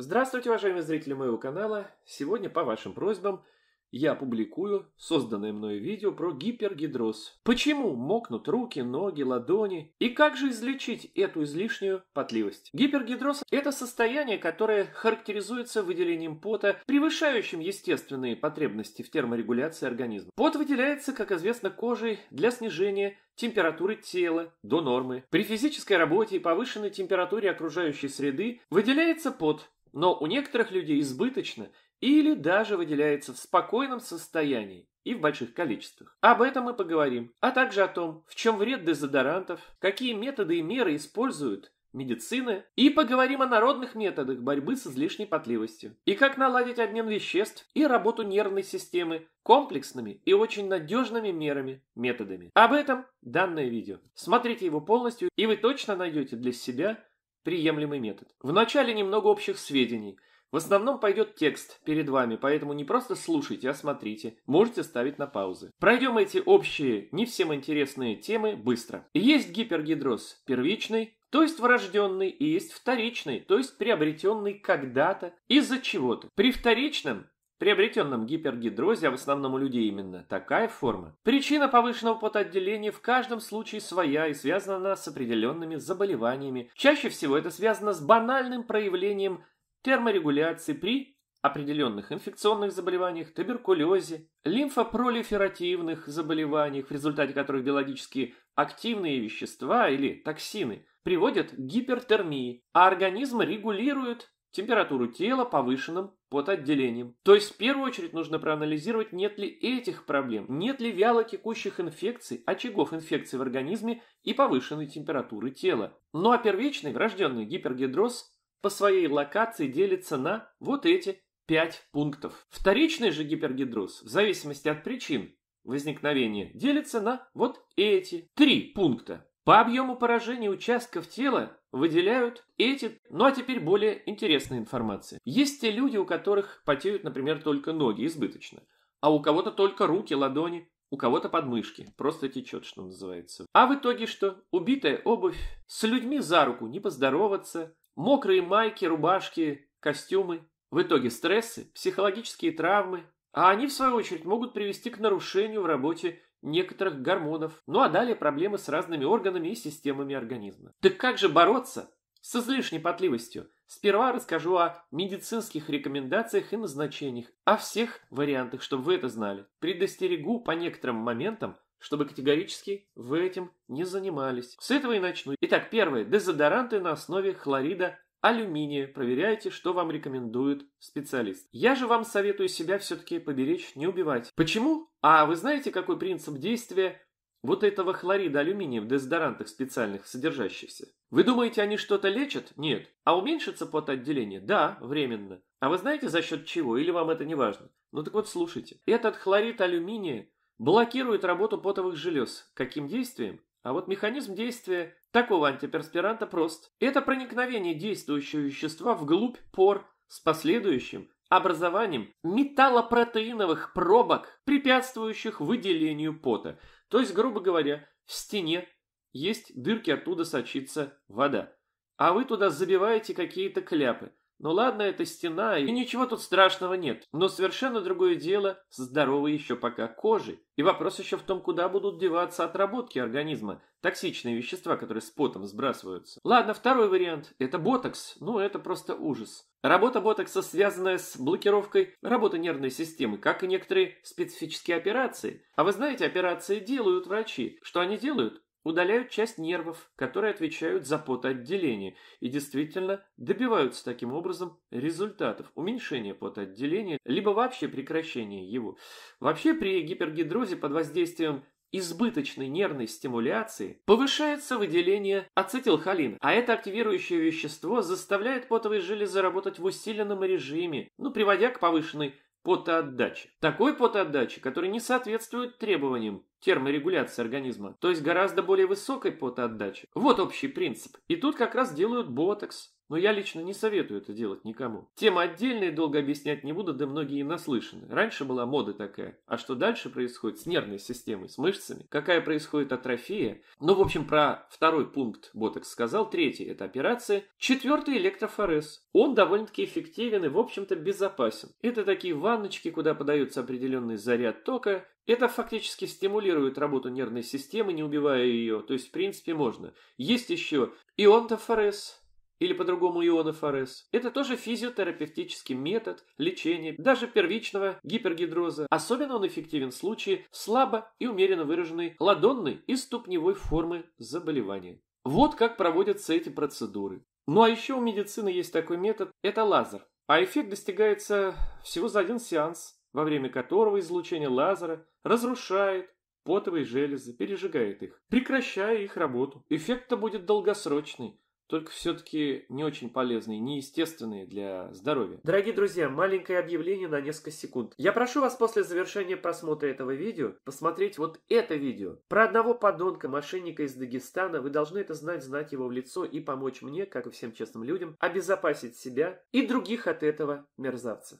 Здравствуйте, уважаемые зрители моего канала! Сегодня по вашим просьбам я публикую созданное мною видео про гипергидроз. Почему мокнут руки, ноги, ладони? И как же излечить эту излишнюю потливость? Гипергидроз – это состояние, которое характеризуется выделением пота, превышающим естественные потребности в терморегуляции организма. Пот выделяется, как известно, кожей для снижения температуры тела до нормы. При физической работе и повышенной температуре окружающей среды выделяется пот, но у некоторых людей избыточно или даже выделяется в спокойном состоянии и в больших количествах. Об этом мы поговорим, а также о том, в чем вред дезодорантов, какие методы и меры используют медицины и поговорим о народных методах борьбы с излишней потливостью и как наладить обмен веществ и работу нервной системы комплексными и очень надежными мерами, методами. Об этом данное видео. Смотрите его полностью и вы точно найдете для себя приемлемый метод. Вначале немного общих сведений. В основном пойдет текст перед вами, поэтому не просто слушайте, а смотрите. Можете ставить на паузы. Пройдем эти общие, не всем интересные темы быстро. Есть гипергидроз первичный, то есть врожденный, и есть вторичный, то есть приобретенный когда-то из-за чего-то. При вторичном приобретенном гипергидрозе, а в основном у людей именно, такая форма. Причина повышенного потоотделения в каждом случае своя и связана она с определенными заболеваниями. Чаще всего это связано с банальным проявлением терморегуляции при определенных инфекционных заболеваниях, туберкулезе, лимфопролиферативных заболеваниях, в результате которых биологически активные вещества или токсины приводят к гипертермии, а организм регулирует температуру тела повышенным потоотделением. То есть в первую очередь нужно проанализировать, нет ли этих проблем, нет ли вялотекущих инфекций, очагов инфекции в организме и повышенной температуры тела. Ну а первичный врожденный гипергидроз по своей локации делится на вот эти 5 пунктов. Вторичный же гипергидроз, в зависимости от причин возникновения, делится на вот эти три пункта. По объему поражения участков тела выделяют эти, ну а теперь более интересная информация. Есть те люди, у которых потеют, например, только ноги избыточно, а у кого-то только руки, ладони, у кого-то подмышки, просто течет, что называется. А в итоге что? Убитая обувь, с людьми за руку не поздороваться, мокрые майки, рубашки, костюмы. В итоге стрессы, психологические травмы, а они, в свою очередь, могут привести к нарушению в работе некоторых гормонов, ну а далее проблемы с разными органами и системами организма. Так как же бороться с излишней потливостью? Сперва расскажу о медицинских рекомендациях и назначениях, о всех вариантах, чтобы вы это знали. Предостерегу по некоторым моментам, чтобы категорически вы этим не занимались. С этого и начну. Итак, первое. Дезодоранты на основе хлорида алюминия. Проверяйте, что вам рекомендует специалист. Я же вам советую себя все-таки поберечь, не убивать. Почему? А вы знаете, какой принцип действия вот этого хлорида алюминия в дезодорантах специальных содержащихся? Вы думаете, они что-то лечат? Нет. А уменьшится потоотделение? Да, временно. А вы знаете, за счет чего? Или вам это не важно? Ну так вот, слушайте. Этот хлорид алюминия блокирует работу потовых желез. Каким действием? А вот механизм действия Такого антиперспиранта прост. Это проникновение действующего вещества вглубь пор с последующим образованием металлопротеиновых пробок, препятствующих выделению пота. То есть, грубо говоря, в стене есть дырки, оттуда сочится вода. А вы туда забиваете какие-то кляпы. Ну ладно, это стена, и ничего тут страшного нет. Но совершенно другое дело с здоровой еще пока кожей. И вопрос еще в том, куда будут деваться отработки организма, токсичные вещества, которые с потом сбрасываются. Ладно, второй вариант – это ботокс. Ну, это просто ужас. Работа ботокса, связанная с блокировкой работы нервной системы, как и некоторые специфические операции. А вы знаете, операции делают врачи. Что они делают? удаляют часть нервов, которые отвечают за потоотделение, и действительно добиваются таким образом результатов уменьшения потоотделения, либо вообще прекращения его. Вообще при гипергидрозе под воздействием избыточной нервной стимуляции повышается выделение ацетилхолина, а это активирующее вещество заставляет потовые железы работать в усиленном режиме, ну, приводя к повышенной потоотдачи. Такой потоотдачи, который не соответствует требованиям терморегуляции организма, то есть гораздо более высокой потоотдачи. Вот общий принцип. И тут как раз делают ботокс, но я лично не советую это делать никому. Тема отдельная, долго объяснять не буду, да многие и наслышаны. Раньше была мода такая. А что дальше происходит с нервной системой, с мышцами? Какая происходит атрофия? Ну, в общем, про второй пункт Ботокс сказал. Третий – это операция, Четвертый – электрофорез. Он довольно-таки эффективен и, в общем-то, безопасен. Это такие ванночки, куда подается определенный заряд тока, это фактически стимулирует работу нервной системы, не убивая ее, то есть в принципе можно. Есть еще ионтофорез, или по-другому ионофорез. Это тоже физиотерапевтический метод лечения даже первичного гипергидроза. Особенно он эффективен в случае слабо и умеренно выраженной ладонной и ступневой формы заболевания. Вот как проводятся эти процедуры. Ну а еще у медицины есть такой метод – это лазер. А эффект достигается всего за один сеанс, во время которого излучение лазера разрушает потовые железы, пережигает их, прекращая их работу. Эффект-то будет долгосрочный – только все-таки не очень полезные, неестественные для здоровья. Дорогие друзья, маленькое объявление на несколько секунд. Я прошу вас после завершения просмотра этого видео посмотреть вот это видео. Про одного подонка, мошенника из Дагестана, вы должны это знать, знать его в лицо и помочь мне, как и всем честным людям, обезопасить себя и других от этого мерзавца.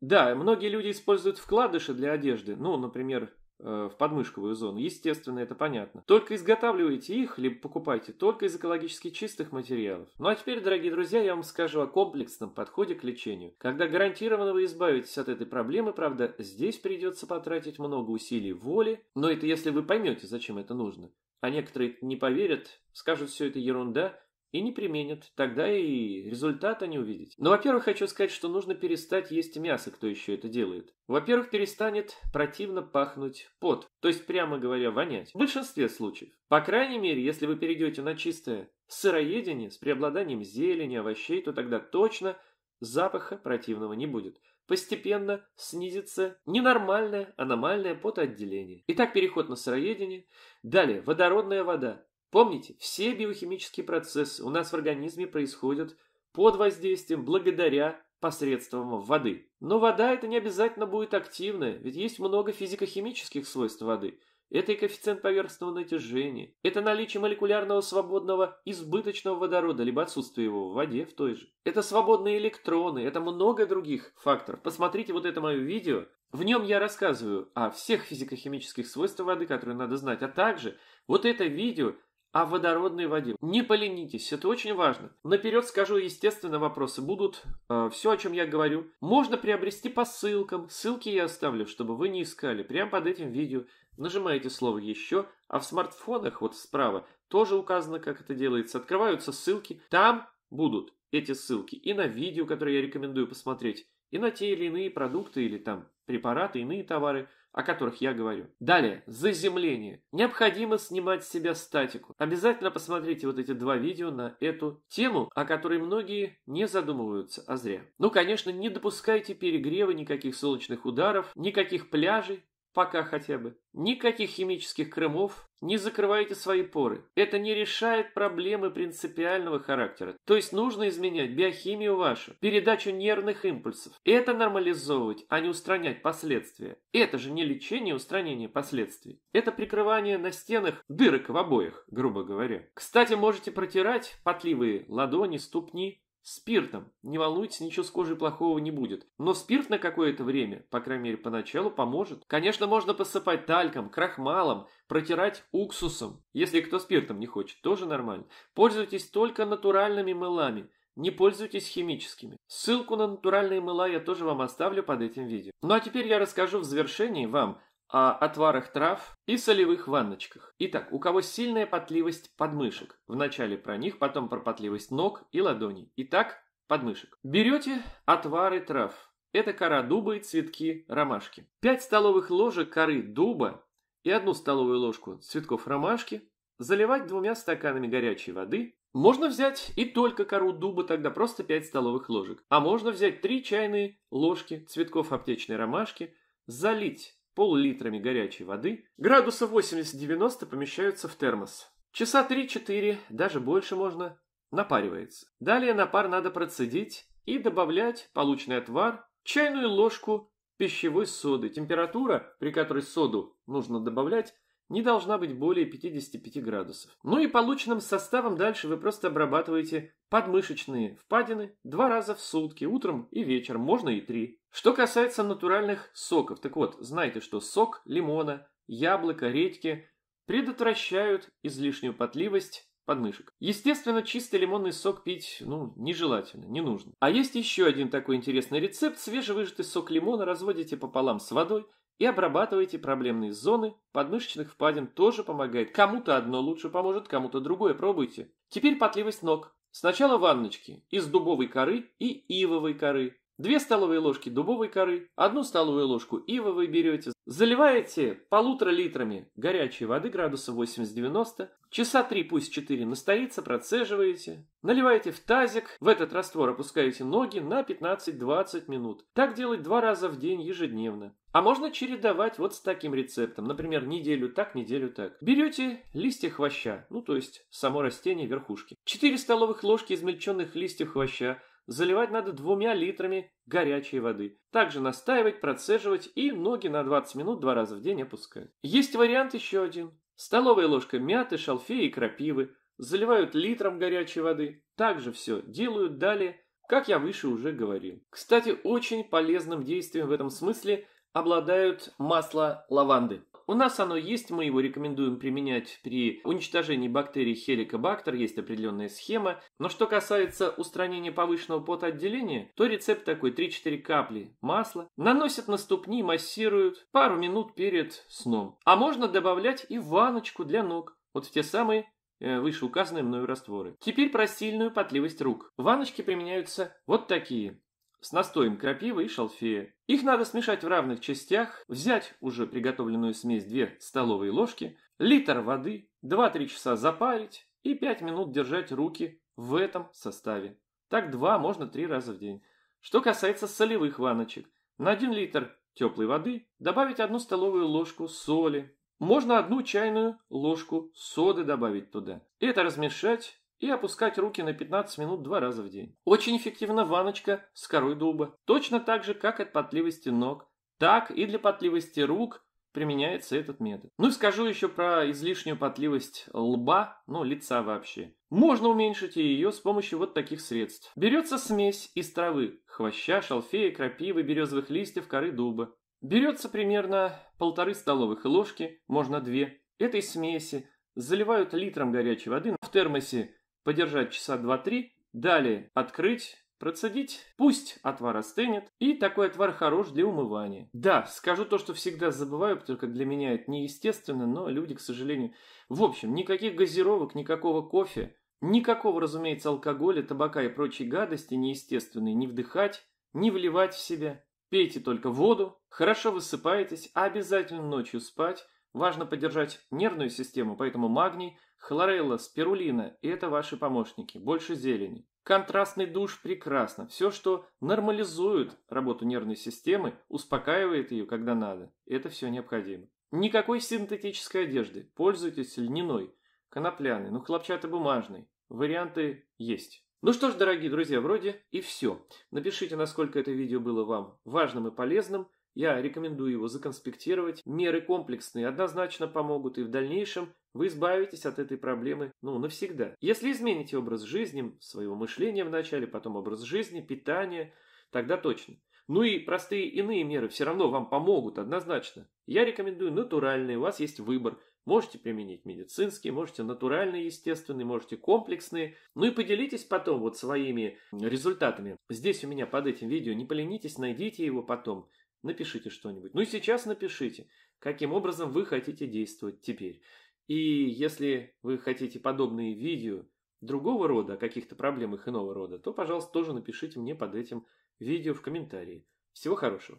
Да, многие люди используют вкладыши для одежды, ну, например, Э, в подмышковую зону. Естественно, это понятно. Только изготавливайте их, либо покупайте только из экологически чистых материалов. Ну а теперь, дорогие друзья, я вам скажу о комплексном подходе к лечению. Когда гарантированно вы избавитесь от этой проблемы, правда, здесь придется потратить много усилий воли, но это если вы поймете, зачем это нужно. А некоторые не поверят, скажут все это ерунда, и не применят, тогда и результата не увидите. Но, во-первых, хочу сказать, что нужно перестать есть мясо, кто еще это делает. Во-первых, перестанет противно пахнуть пот, то есть, прямо говоря, вонять. В большинстве случаев. По крайней мере, если вы перейдете на чистое сыроедение с преобладанием зелени, овощей, то тогда точно запаха противного не будет. Постепенно снизится ненормальное аномальное потоотделение. Итак, переход на сыроедение. Далее, водородная вода. Помните, все биохимические процессы у нас в организме происходят под воздействием благодаря посредством воды. Но вода это не обязательно будет активная, ведь есть много физико-химических свойств воды. Это и коэффициент поверхностного натяжения, это наличие молекулярного свободного избыточного водорода, либо отсутствие его в воде в той же. Это свободные электроны, это много других факторов. Посмотрите вот это мое видео. В нем я рассказываю о всех физико-химических свойствах воды, которые надо знать, а также вот это видео – о а водородной воде. Не поленитесь, это очень важно. Наперед скажу, естественно, вопросы будут. Э, все, о чем я говорю, можно приобрести по ссылкам. Ссылки я оставлю, чтобы вы не искали. Прямо под этим видео нажимаете слово «Еще», а в смартфонах, вот справа, тоже указано, как это делается. Открываются ссылки. Там будут эти ссылки и на видео, которые я рекомендую посмотреть, и на те или иные продукты или там препараты, иные товары – о которых я говорю. Далее, заземление. Необходимо снимать с себя статику. Обязательно посмотрите вот эти два видео на эту тему, о которой многие не задумываются, а зря. Ну, конечно, не допускайте перегрева, никаких солнечных ударов, никаких пляжей, Пока хотя бы. Никаких химических крымов, не закрывайте свои поры. Это не решает проблемы принципиального характера. То есть нужно изменять биохимию вашу, передачу нервных импульсов. Это нормализовывать, а не устранять последствия. Это же не лечение а устранения последствий. Это прикрывание на стенах дырок в обоях, грубо говоря. Кстати, можете протирать потливые ладони, ступни, спиртом. Не волнуйтесь, ничего с кожей плохого не будет. Но спирт на какое-то время, по крайней мере поначалу, поможет. Конечно, можно посыпать тальком, крахмалом, протирать уксусом. Если кто спиртом не хочет, тоже нормально. Пользуйтесь только натуральными мылами. Не пользуйтесь химическими. Ссылку на натуральные мыла я тоже вам оставлю под этим видео. Ну а теперь я расскажу в завершении вам о отварах трав и солевых ванночках. Итак, у кого сильная потливость подмышек, вначале про них, потом про потливость ног и ладоней. Итак, подмышек. Берете отвары трав. Это кора дуба и цветки ромашки. 5 столовых ложек коры дуба и одну столовую ложку цветков ромашки заливать двумя стаканами горячей воды. Можно взять и только кору дуба, тогда просто 5 столовых ложек. А можно взять 3 чайные ложки цветков аптечной ромашки, залить пол-литрами горячей воды, градусов 80-90 помещаются в термос. Часа 3-4, даже больше можно, напаривается. Далее напар надо процедить и добавлять полученный отвар, чайную ложку пищевой соды. Температура, при которой соду нужно добавлять, не должна быть более 55 градусов. Ну и полученным составом дальше вы просто обрабатываете подмышечные впадины два раза в сутки, утром и вечером, можно и три. Что касается натуральных соков, так вот, знайте, что сок лимона, яблоко, редьки предотвращают излишнюю потливость подмышек. Естественно, чистый лимонный сок пить, ну, нежелательно, не нужно. А есть еще один такой интересный рецепт. Свежевыжатый сок лимона разводите пополам с водой, и обрабатывайте проблемные зоны, подмышечных впадин тоже помогает. Кому-то одно лучше поможет, кому-то другое, пробуйте. Теперь потливость ног. Сначала ванночки из дубовой коры и ивовой коры. 2 столовые ложки дубовой коры, 1 столовую ложку ивы вы берете, заливаете полутора литрами горячей воды градуса 80-90, часа 3, пусть 4 настоится, процеживаете, наливаете в тазик, в этот раствор опускаете ноги на 15-20 минут. Так делать два раза в день ежедневно. А можно чередовать вот с таким рецептом, например, неделю так, неделю так. Берете листья хвоща, ну то есть само растение верхушки. 4 столовых ложки измельченных листьев хвоща, Заливать надо двумя литрами горячей воды. Также настаивать, процеживать и ноги на 20 минут два раза в день опускать. Есть вариант еще один. Столовая ложка мяты, шалфея и крапивы. Заливают литром горячей воды. Также все делают далее, как я выше уже говорил. Кстати, очень полезным действием в этом смысле – обладают масло лаванды. У нас оно есть, мы его рекомендуем применять при уничтожении бактерий хеликобактер, есть определенная схема. Но что касается устранения повышенного потоотделения, то рецепт такой 3-4 капли масла наносят на ступни, массируют пару минут перед сном. А можно добавлять и ваночку для ног, вот в те самые э, вышеуказанные мною растворы. Теперь про сильную потливость рук. Ваночки применяются вот такие с настоем крапивы и шалфея. Их надо смешать в равных частях, взять уже приготовленную смесь 2 столовые ложки, литр воды, 2-3 часа запарить и 5 минут держать руки в этом составе. Так 2, можно 3 раза в день. Что касается солевых ванночек, на 1 литр теплой воды добавить 1 столовую ложку соли. Можно одну чайную ложку соды добавить туда. Это размешать и опускать руки на 15 минут два раза в день. Очень эффективна ваночка с корой дуба. Точно так же, как от потливости ног, так и для потливости рук применяется этот метод. Ну и скажу еще про излишнюю потливость лба, ну лица вообще. Можно уменьшить ее с помощью вот таких средств. Берется смесь из травы, хвоща, шалфея, крапивы, березовых листьев, коры дуба. Берется примерно полторы столовых ложки, можно две, этой смеси, заливают литром горячей воды в термосе подержать часа 2-3, далее открыть, Процедить, пусть отвар остынет, и такой отвар хорош для умывания. Да, скажу то, что всегда забываю, только для меня это неестественно, но люди, к сожалению... В общем, никаких газировок, никакого кофе, никакого, разумеется, алкоголя, табака и прочей гадости неестественной не вдыхать, не вливать в себя. Пейте только воду, хорошо высыпаетесь, обязательно ночью спать, Важно поддержать нервную систему, поэтому магний, хлорелла, спирулина – и это ваши помощники, больше зелени. Контрастный душ прекрасно. Все, что нормализует работу нервной системы, успокаивает ее, когда надо. Это все необходимо. Никакой синтетической одежды. Пользуйтесь льняной, конопляной, ну хлопчатобумажной. Варианты есть. Ну что ж, дорогие друзья, вроде и все. Напишите, насколько это видео было вам важным и полезным. Я рекомендую его законспектировать. Меры комплексные однозначно помогут и в дальнейшем вы избавитесь от этой проблемы, ну, навсегда. Если измените образ жизни, своего мышления вначале, потом образ жизни, питание, тогда точно. Ну и простые иные меры все равно вам помогут однозначно. Я рекомендую натуральные, у вас есть выбор. Можете применить медицинские, можете натуральные, естественные, можете комплексные. Ну и поделитесь потом вот своими результатами. Здесь у меня под этим видео, не поленитесь, найдите его потом. Напишите что-нибудь. Ну и сейчас напишите, каким образом вы хотите действовать теперь. И если вы хотите подобные видео другого рода, о каких-то проблемах иного рода, то, пожалуйста, тоже напишите мне под этим видео в комментарии. Всего хорошего.